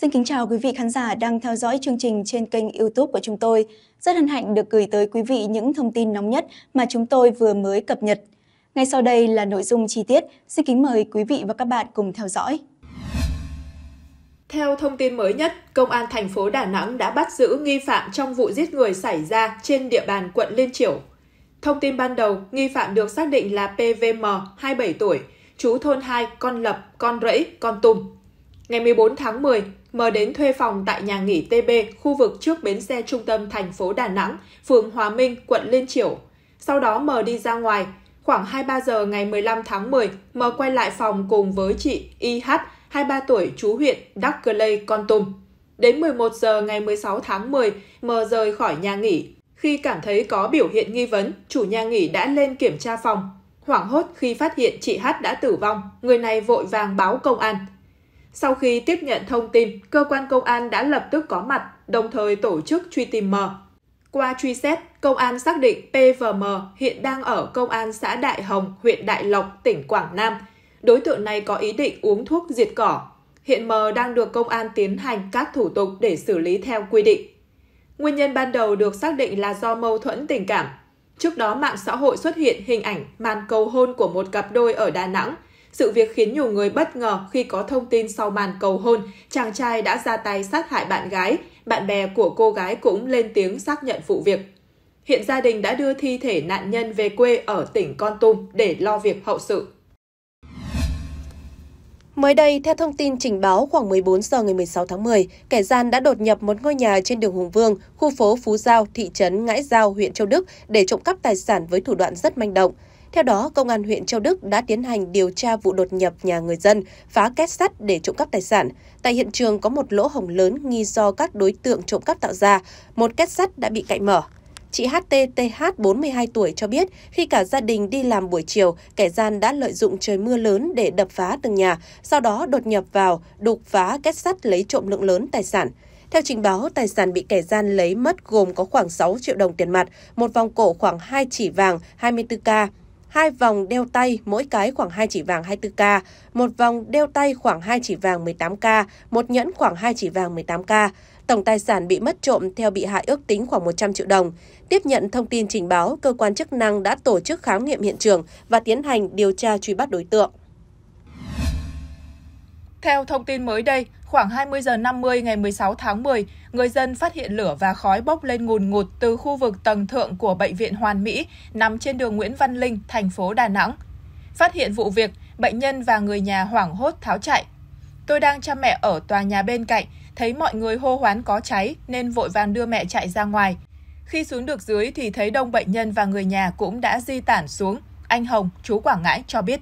Xin kính chào quý vị khán giả đang theo dõi chương trình trên kênh YouTube của chúng tôi. Rất hân hạnh được gửi tới quý vị những thông tin nóng nhất mà chúng tôi vừa mới cập nhật. Ngay sau đây là nội dung chi tiết, xin kính mời quý vị và các bạn cùng theo dõi. Theo thông tin mới nhất, Công an thành phố Đà Nẵng đã bắt giữ nghi phạm trong vụ giết người xảy ra trên địa bàn quận Liên Triểu. Thông tin ban đầu, nghi phạm được xác định là PVM, 27 tuổi, chú thôn 2, Con Lập, Con Rẫy, Con Tum. Ngày 14 tháng 10, mời đến thuê phòng tại nhà nghỉ TB, khu vực trước bến xe trung tâm thành phố Đà Nẵng, phường Hòa Minh, quận Liên Triểu. Sau đó mờ đi ra ngoài. Khoảng 23 giờ ngày 15 tháng 10, mờ quay lại phòng cùng với chị IH, 23 tuổi, chú huyện Đắc Cơ Lây, Con Tum. Đến 11 giờ ngày 16 tháng 10, mờ rời khỏi nhà nghỉ. Khi cảm thấy có biểu hiện nghi vấn, chủ nhà nghỉ đã lên kiểm tra phòng. Hoảng hốt khi phát hiện chị H đã tử vong, người này vội vàng báo công an. Sau khi tiếp nhận thông tin, cơ quan công an đã lập tức có mặt, đồng thời tổ chức truy tìm M. Qua truy xét, công an xác định PVM hiện đang ở công an xã Đại Hồng, huyện Đại Lộc, tỉnh Quảng Nam. Đối tượng này có ý định uống thuốc diệt cỏ. Hiện M đang được công an tiến hành các thủ tục để xử lý theo quy định. Nguyên nhân ban đầu được xác định là do mâu thuẫn tình cảm. Trước đó mạng xã hội xuất hiện hình ảnh màn cầu hôn của một cặp đôi ở Đà Nẵng – sự việc khiến nhiều người bất ngờ khi có thông tin sau màn cầu hôn, chàng trai đã ra tay sát hại bạn gái, bạn bè của cô gái cũng lên tiếng xác nhận vụ việc. Hiện gia đình đã đưa thi thể nạn nhân về quê ở tỉnh Con Tum để lo việc hậu sự. Mới đây, theo thông tin trình báo khoảng 14 giờ ngày 16 tháng 10, kẻ gian đã đột nhập một ngôi nhà trên đường Hùng Vương, khu phố Phú Giao, thị trấn Ngãi Giao, huyện Châu Đức để trộm cắp tài sản với thủ đoạn rất manh động. Theo đó, Công an huyện Châu Đức đã tiến hành điều tra vụ đột nhập nhà người dân, phá két sắt để trộm cắp tài sản. Tại hiện trường có một lỗ hổng lớn nghi do các đối tượng trộm cắp tạo ra, một két sắt đã bị cạy mở. Chị HTTH 42 tuổi cho biết, khi cả gia đình đi làm buổi chiều, kẻ gian đã lợi dụng trời mưa lớn để đập phá từng nhà, sau đó đột nhập vào, đục phá két sắt lấy trộm lượng lớn tài sản. Theo trình báo, tài sản bị kẻ gian lấy mất gồm có khoảng 6 triệu đồng tiền mặt, một vòng cổ khoảng 2 chỉ vàng, 24K, hai vòng đeo tay mỗi cái khoảng 2 chỉ vàng 24K, một vòng đeo tay khoảng 2 chỉ vàng 18K, một nhẫn khoảng 2 chỉ vàng 18K. Tổng tài sản bị mất trộm theo bị hại ước tính khoảng 100 triệu đồng. Tiếp nhận thông tin trình báo, cơ quan chức năng đã tổ chức khám nghiệm hiện trường và tiến hành điều tra truy bắt đối tượng. Theo thông tin mới đây, khoảng 20 giờ 50 ngày 16 tháng 10, người dân phát hiện lửa và khói bốc lên ngùn ngụt từ khu vực tầng thượng của bệnh viện Hoàn Mỹ nằm trên đường Nguyễn Văn Linh, thành phố Đà Nẵng. Phát hiện vụ việc, bệnh nhân và người nhà hoảng hốt tháo chạy. Tôi đang chăm mẹ ở tòa nhà bên cạnh, thấy mọi người hô hoán có cháy nên vội vàng đưa mẹ chạy ra ngoài. Khi xuống được dưới thì thấy đông bệnh nhân và người nhà cũng đã di tản xuống, anh Hồng, chú Quảng Ngãi cho biết.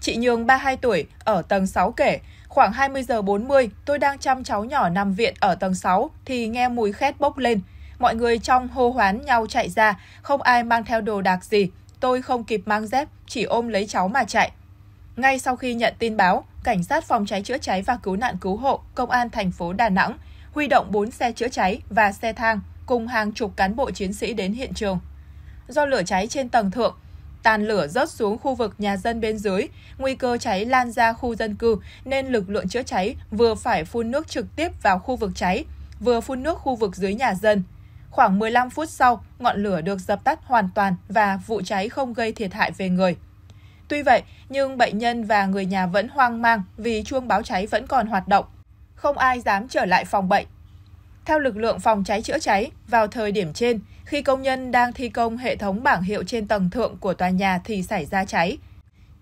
Chị Nhường 32 tuổi, ở tầng 6 kể, khoảng 20 giờ 40, tôi đang chăm cháu nhỏ nằm viện ở tầng 6 thì nghe mùi khét bốc lên. Mọi người trong hô hoán nhau chạy ra, không ai mang theo đồ đạc gì. Tôi không kịp mang dép, chỉ ôm lấy cháu mà chạy. Ngay sau khi nhận tin báo, cảnh sát phòng cháy chữa cháy và cứu nạn cứu hộ, công an thành phố Đà Nẵng huy động 4 xe chữa cháy và xe thang cùng hàng chục cán bộ chiến sĩ đến hiện trường. Do lửa cháy trên tầng thượng, tàn lửa rớt xuống khu vực nhà dân bên dưới, nguy cơ cháy lan ra khu dân cư nên lực lượng chữa cháy vừa phải phun nước trực tiếp vào khu vực cháy, vừa phun nước khu vực dưới nhà dân. Khoảng 15 phút sau, ngọn lửa được dập tắt hoàn toàn và vụ cháy không gây thiệt hại về người. Tuy vậy, nhưng bệnh nhân và người nhà vẫn hoang mang vì chuông báo cháy vẫn còn hoạt động. Không ai dám trở lại phòng bệnh. Theo lực lượng phòng cháy chữa cháy, vào thời điểm trên, khi công nhân đang thi công hệ thống bảng hiệu trên tầng thượng của tòa nhà thì xảy ra cháy.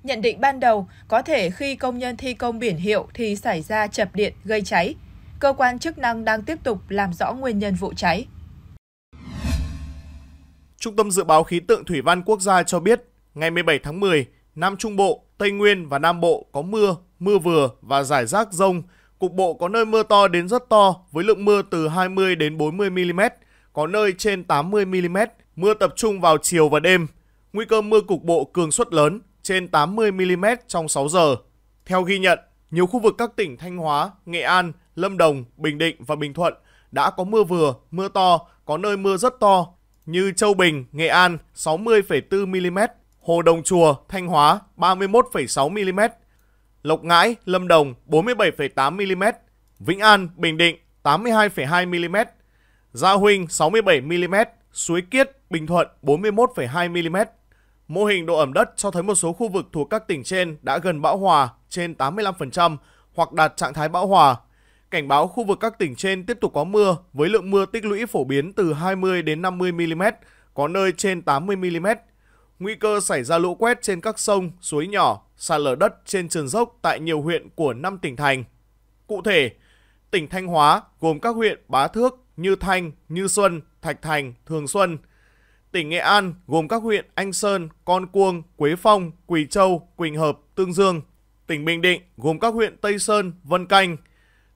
Nhận định ban đầu, có thể khi công nhân thi công biển hiệu thì xảy ra chập điện gây cháy. Cơ quan chức năng đang tiếp tục làm rõ nguyên nhân vụ cháy. Trung tâm Dự báo Khí tượng Thủy văn Quốc gia cho biết, ngày 17 tháng 10, Nam Trung Bộ, Tây Nguyên và Nam Bộ có mưa, mưa vừa và rải rác rông, Cục bộ có nơi mưa to đến rất to với lượng mưa từ 20 đến 40 mm, có nơi trên 80 mm, mưa tập trung vào chiều và đêm. Nguy cơ mưa cục bộ cường suất lớn trên 80 mm trong 6 giờ. Theo ghi nhận, nhiều khu vực các tỉnh Thanh Hóa, Nghệ An, Lâm Đồng, Bình Định và Bình Thuận đã có mưa vừa, mưa to, có nơi mưa rất to như Châu Bình, Nghệ An 60,4 mm, Hồ Đồng Chùa, Thanh Hóa 31,6 mm, Lộc Ngãi, Lâm Đồng 47,8 mm, Vĩnh An, Bình Định 82,2 mm, Gia Huynh 67 mm, Suối Kiết, Bình Thuận 41,2 mm. Mô hình độ ẩm đất cho thấy một số khu vực thuộc các tỉnh trên đã gần bão hòa trên 85% hoặc đạt trạng thái bão hòa. Cảnh báo khu vực các tỉnh trên tiếp tục có mưa với lượng mưa tích lũy phổ biến từ 20 đến 50 mm, có nơi trên 80 mm. Nguy cơ xảy ra lũ quét trên các sông, suối nhỏ, sạt lở đất trên sườn dốc tại nhiều huyện của 5 tỉnh thành. Cụ thể, tỉnh Thanh Hóa gồm các huyện Bá Thước, Như Thanh, Như Xuân, Thạch Thành, Thường Xuân. Tỉnh Nghệ An gồm các huyện Anh Sơn, Con Cuông, Quế Phong, Quỳ Châu, Quỳnh Hợp, Tương Dương. Tỉnh Bình Định gồm các huyện Tây Sơn, Vân Canh.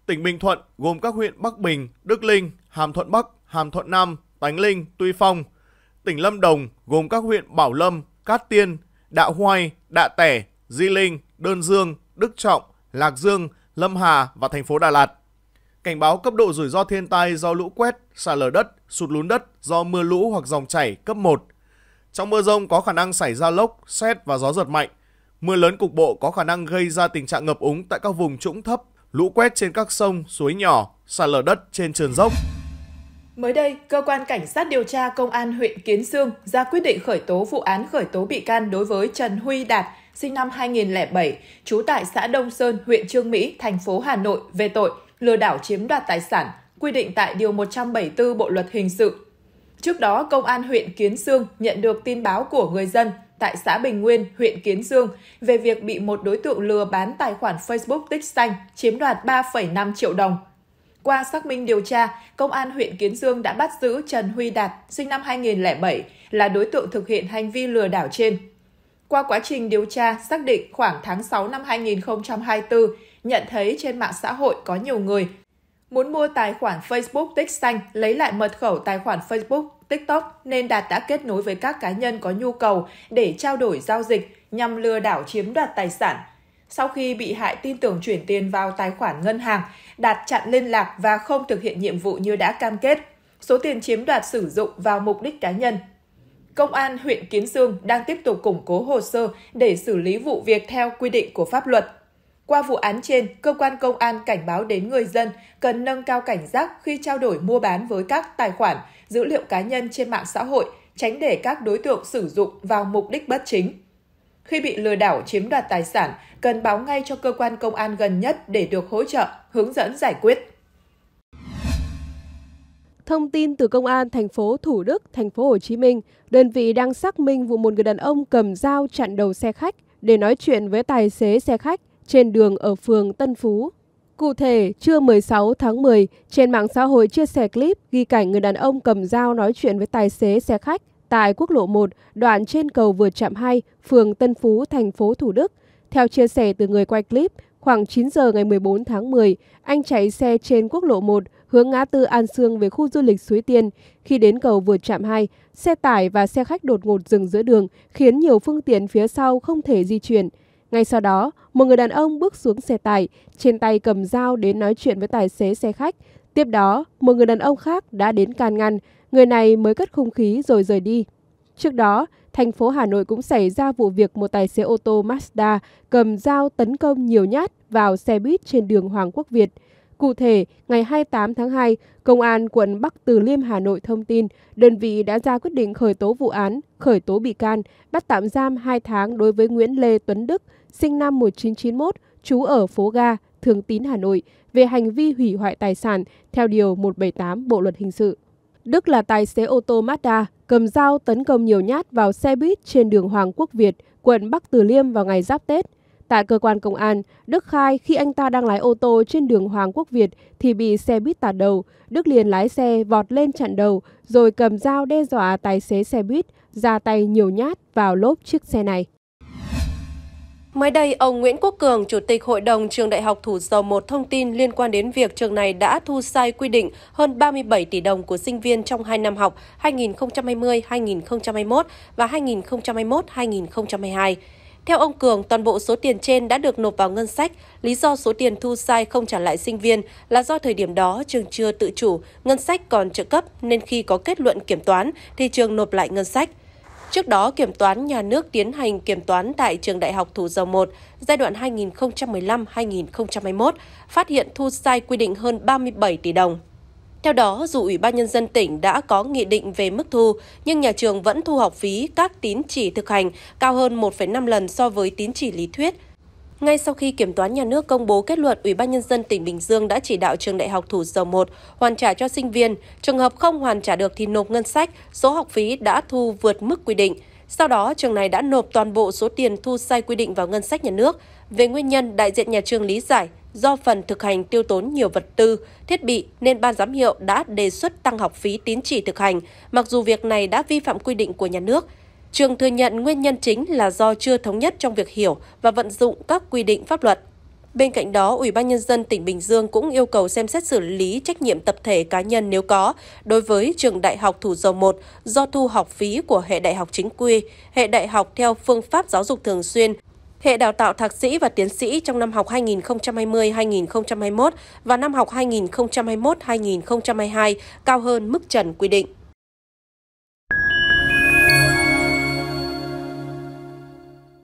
Tỉnh Bình Thuận gồm các huyện Bắc Bình, Đức Linh, Hàm Thuận Bắc, Hàm Thuận Nam, Tánh Linh, Tuy Phong. Tỉnh Lâm Đồng gồm các huyện Bảo Lâm, Cát Tiên, Đạo Hoai, Đạ Tẻ, Di Linh, Đơn Dương, Đức Trọng, Lạc Dương, Lâm Hà và thành phố Đà Lạt. Cảnh báo cấp độ rủi ro thiên tai do lũ quét, sạt lở đất, sụt lún đất do mưa lũ hoặc dòng chảy cấp 1. Trong mưa rông có khả năng xảy ra lốc, xét và gió giật mạnh. Mưa lớn cục bộ có khả năng gây ra tình trạng ngập úng tại các vùng trũng thấp, lũ quét trên các sông, suối nhỏ, sạt lở đất trên sườn dốc. Mới đây, cơ quan cảnh sát điều tra công an huyện Kiến Sương ra quyết định khởi tố vụ án khởi tố bị can đối với Trần Huy Đạt, sinh năm 2007, trú tại xã Đông Sơn, huyện Trương Mỹ, thành phố Hà Nội về tội lừa đảo chiếm đoạt tài sản, quy định tại Điều 174 Bộ Luật Hình sự. Trước đó, Công an huyện Kiến Sương nhận được tin báo của người dân tại xã Bình Nguyên, huyện Kiến Dương về việc bị một đối tượng lừa bán tài khoản Facebook tích xanh chiếm đoạt 3,5 triệu đồng. Qua xác minh điều tra, Công an huyện Kiến Dương đã bắt giữ Trần Huy Đạt, sinh năm 2007, là đối tượng thực hiện hành vi lừa đảo trên. Qua quá trình điều tra, xác định khoảng tháng 6 năm 2024, nhận thấy trên mạng xã hội có nhiều người muốn mua tài khoản Facebook tích xanh, lấy lại mật khẩu tài khoản Facebook TikTok nên Đạt đã kết nối với các cá nhân có nhu cầu để trao đổi giao dịch nhằm lừa đảo chiếm đoạt tài sản. Sau khi bị hại tin tưởng chuyển tiền vào tài khoản ngân hàng, Đạt chặn liên lạc và không thực hiện nhiệm vụ như đã cam kết. Số tiền chiếm đoạt sử dụng vào mục đích cá nhân Công an huyện Kiến Sương đang tiếp tục củng cố hồ sơ để xử lý vụ việc theo quy định của pháp luật. Qua vụ án trên, cơ quan công an cảnh báo đến người dân cần nâng cao cảnh giác khi trao đổi mua bán với các tài khoản, dữ liệu cá nhân trên mạng xã hội, tránh để các đối tượng sử dụng vào mục đích bất chính. Khi bị lừa đảo chiếm đoạt tài sản, cần báo ngay cho cơ quan công an gần nhất để được hỗ trợ, hướng dẫn giải quyết. Thông tin từ công an thành phố Thủ Đức, thành phố Hồ Chí Minh, đơn vị đang xác minh vụ một người đàn ông cầm dao chặn đầu xe khách để nói chuyện với tài xế xe khách trên đường ở phường Tân Phú. Cụ thể, trưa 16 tháng 10, trên mạng xã hội chia sẻ clip ghi cảnh người đàn ông cầm dao nói chuyện với tài xế xe khách tại quốc lộ 1, đoạn trên cầu vượt trạm 2, phường Tân Phú, thành phố Thủ Đức. Theo chia sẻ từ người quay clip, Khoảng 9 giờ ngày 14 tháng 10, anh chạy xe trên quốc lộ 1 hướng ngã tư An Sương về khu du lịch Suối Tiên. Khi đến cầu vượt trạm 2, xe tải và xe khách đột ngột dừng giữa đường khiến nhiều phương tiện phía sau không thể di chuyển. Ngay sau đó, một người đàn ông bước xuống xe tải, trên tay cầm dao đến nói chuyện với tài xế xe khách. Tiếp đó, một người đàn ông khác đã đến can ngăn, người này mới cất không khí rồi rời đi. Trước đó, thành phố Hà Nội cũng xảy ra vụ việc một tài xế ô tô Mazda cầm dao tấn công nhiều nhát vào xe buýt trên đường Hoàng Quốc Việt. Cụ thể, ngày 28 tháng 2, Công an quận Bắc Từ Liêm Hà Nội thông tin đơn vị đã ra quyết định khởi tố vụ án, khởi tố bị can, bắt tạm giam 2 tháng đối với Nguyễn Lê Tuấn Đức, sinh năm 1991, trú ở phố Ga, Thường Tín, Hà Nội, về hành vi hủy hoại tài sản theo Điều 178 Bộ Luật Hình sự. Đức là tài xế ô tô Mazda, cầm dao tấn công nhiều nhát vào xe buýt trên đường Hoàng Quốc Việt, quận Bắc Từ Liêm vào ngày giáp Tết. Tại cơ quan công an, Đức khai khi anh ta đang lái ô tô trên đường Hoàng Quốc Việt thì bị xe buýt tạt đầu. Đức liền lái xe vọt lên chặn đầu rồi cầm dao đe dọa tài xế xe buýt, ra tay nhiều nhát vào lốp chiếc xe này. Mới đây, ông Nguyễn Quốc Cường, Chủ tịch Hội đồng Trường Đại học Thủ dầu một thông tin liên quan đến việc trường này đã thu sai quy định hơn 37 tỷ đồng của sinh viên trong 2 năm học 2020-2021 và 2021-2022. Theo ông Cường, toàn bộ số tiền trên đã được nộp vào ngân sách. Lý do số tiền thu sai không trả lại sinh viên là do thời điểm đó trường chưa tự chủ, ngân sách còn trợ cấp nên khi có kết luận kiểm toán thì trường nộp lại ngân sách. Trước đó, Kiểm toán Nhà nước tiến hành kiểm toán tại Trường Đại học Thủ Dầu 1 giai đoạn 2015-2021, phát hiện thu sai quy định hơn 37 tỷ đồng. Theo đó, dù Ủy ban Nhân dân tỉnh đã có nghị định về mức thu, nhưng nhà trường vẫn thu học phí các tín chỉ thực hành cao hơn 1,5 lần so với tín chỉ lý thuyết – ngay sau khi Kiểm toán Nhà nước công bố kết luận, Ủy ban Nhân dân tỉnh Bình Dương đã chỉ đạo trường Đại học Thủ Dầu 1 hoàn trả cho sinh viên. Trường hợp không hoàn trả được thì nộp ngân sách, số học phí đã thu vượt mức quy định. Sau đó, trường này đã nộp toàn bộ số tiền thu sai quy định vào ngân sách nhà nước. Về nguyên nhân, đại diện nhà trường lý giải do phần thực hành tiêu tốn nhiều vật tư, thiết bị nên ban giám hiệu đã đề xuất tăng học phí tín chỉ thực hành, mặc dù việc này đã vi phạm quy định của nhà nước – Trường thừa nhận nguyên nhân chính là do chưa thống nhất trong việc hiểu và vận dụng các quy định pháp luật. Bên cạnh đó, Ủy ban Nhân dân tỉnh Bình Dương cũng yêu cầu xem xét xử lý trách nhiệm tập thể cá nhân nếu có đối với trường Đại học Thủ dầu 1 do thu học phí của hệ đại học chính quy, hệ đại học theo phương pháp giáo dục thường xuyên, hệ đào tạo thạc sĩ và tiến sĩ trong năm học 2020-2021 và năm học 2021-2022 cao hơn mức trần quy định.